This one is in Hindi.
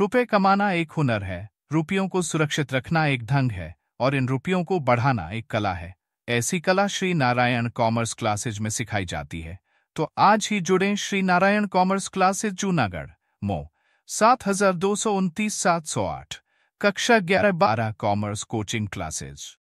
रुपए कमाना एक हुनर है रुपयों को सुरक्षित रखना एक ढंग है और इन रुपयों को बढ़ाना एक कला है ऐसी कला श्री नारायण कॉमर्स क्लासेज में सिखाई जाती है तो आज ही जुड़ें श्री नारायण कॉमर्स क्लासेज जूनागढ़ मो सात हजार दो सौ उनतीस सात सौ आठ कक्षा ग्यारह बारह कॉमर्स कोचिंग क्लासेज